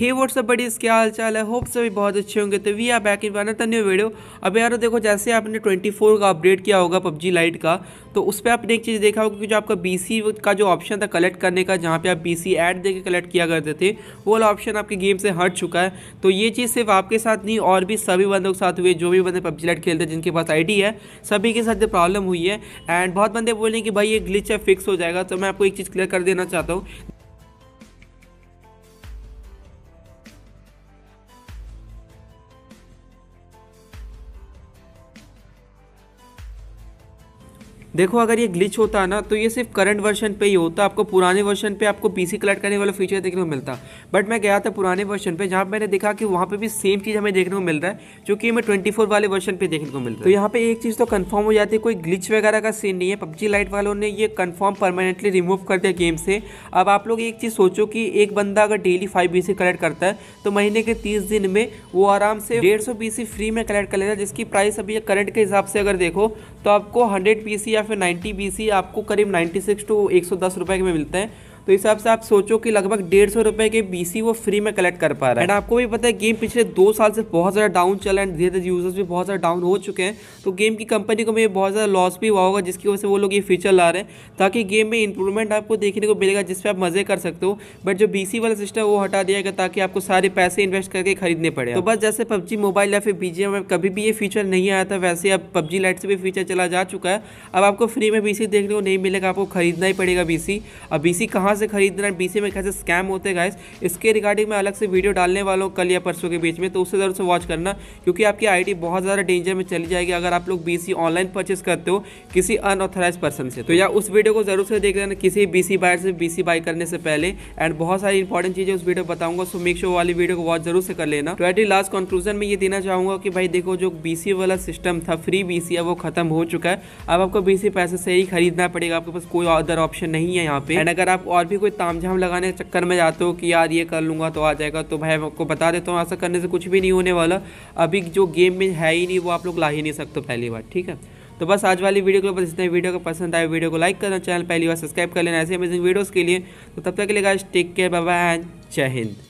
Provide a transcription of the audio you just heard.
हे WhatsApp बड़ी इसके हाल चाल है होप सभी बहुत अच्छे होंगे तो we are back in one new video अब यार तो देखो जैसे आपने 24 का अपडेट किया होगा पबजी लाइट का तो उस पर आपने एक चीज़ देखा होगा कि जो आपका बीसी का जो ऑप्शन था कलेक्ट करने का जहाँ पे आप बीसी ऐड देके कलेक्ट किया करते थे वो वाला ऑप्शन आपके गेम से हट चुका है तो ये चीज़ सिर्फ आपके साथ नहीं और भी सभी बंदों के साथ हुए जो भी बंदे पबजी लाइट खेलते हैं जिनके पास आई है सभी के साथ ये प्रॉब्लम हुई है एंड बहुत बंदे बोल रहे हैं कि भाई ये ग्लिच है फिक्स हो जाएगा तो मैं आपको एक चीज़ क्लियर कर देना चाहता हूँ देखो अगर ये ग्लिच होता ना तो ये सिर्फ करंट वर्जन पे ही होता आपको पुराने वर्जन पे आपको पीसी कलेक्ट करने वाला फीचर देखने को मिलता बट मैं गया था पुराने वर्जन पे जहाँ मैंने देखा कि वहाँ पे भी सेम चीज़ हमें देखने को मिल रहा है जो कि हमें ट्वेंटी वाले वर्जन पे देखने को मिलता है तो यहाँ पे एक चीज़ तो कन्फर्म हो जाती है कोई ग्लिच वगैरह का सीन नहीं है पबजी लाइट वालों ने ये कन्फर्म परमानेंटली रिमूव कर दिया गेम से अब आप लोग एक चीज़ सोचो कि एक बंदा अगर डेली फाइव बी कलेक्ट करता है तो महीने के तीस दिन में वो आराम से डेढ़ सौ फ्री में कलेक्ट कर लेता है जिसकी प्राइस अभी करंट के हिसाब से अगर देखो तो आपको हंड्रेड पी या फिर 90 बी आपको करीब 96 टू दस रुपए में मिलते हैं तो इस हिसाब से आप सोचो कि लगभग डेढ़ सौ रुपये के बीसी वो फ्री में कलेक्ट कर पा रहा है एंड आपको भी पता है गेम पिछले दो साल से बहुत ज़्यादा डाउन चला एंड धीरे धीरे यूजर्स भी बहुत ज़्यादा डाउन हो चुके हैं तो गेम की कंपनी को भी बहुत ज़्यादा लॉस भी हुआ होगा जिसकी वजह से वो लोग ये फीचर ला रहे हैं ताकि गेम में इंप्रूवमेंट आपको देखने को मिलेगा जिसपे आप मज़े कर सकते हो बट जो बी वाला सिस्टम वो हटा दिया गया ताकि आपको सारे पैसे इन्वेस्ट करके खरीदने पड़े तो बस जैसे पबजी मोबाइल या फिर बीजेम में कभी भी ये फीचर नहीं आया था वैसे अब पबजी लाइट से भी फीचर चला जा चुका है अब आपको फ्री में बी देखने को नहीं मिलेगा आपको खरीदना ही पड़ेगा बी अब बी सी कहाँ से खरीदना है बीसी में कैसे स्कैम होते हैं गाइस इसके रिगार्डिंग मैं अलग से वीडियो डालने वाला हूँ कल या परसों के बीच में तो उससे ज़रूर से वॉच करना क्योंकि आपकी आईडी बहुत ज़्यादा डेंजर में चली जाएगी अगर आप लोग बीसी ऑनलाइन परचेस करते हो किसी अनऑथराइज पर्सन से तो या उस वीडियो को जरूर से देख लेना किसी बीसी बायर से बीसी बाय करने से पहले एंड बहुत सारी इंपॉर्टेंट चीज़ें उस वीडियो बताऊंगा सो मेक श्योर वाली वीडियो को वॉच जरूर से कर लेना तो लास्ट कंक्लूजन में ये देना चाहूँगा कि भाई देखो जो बीसी वाला सिस्टम था फ्री बीसी है वो खत्म हो चुका है अब आपको बीसी पैसे से ही खरीदना पड़ेगा आपके पास कोई अदर ऑप्शन नहीं है यहाँ पे एंड अगर आप और भी कोई तामझाम लगाने के चक्कर में जाते हो कि यार ये कर लूँगा तो आ जाएगा तो भाई मैं आपको बता देता हूँ ऐसा करने से कुछ भी नहीं होने वाला अभी जो गेम में है ही नहीं वो आप लोग ला ही नहीं सकते पहली बार ठीक है तो बस आज वाली वीडियो को पसंद है वीडियो को पसंद आए वीडियो को लाइक करना चैनल पहली बार सब्सक्राइब कर लेना ऐसे अमेजिंग वीडियोज़ के लिए तो तब तक के लिए guys take care bye and Jai Hind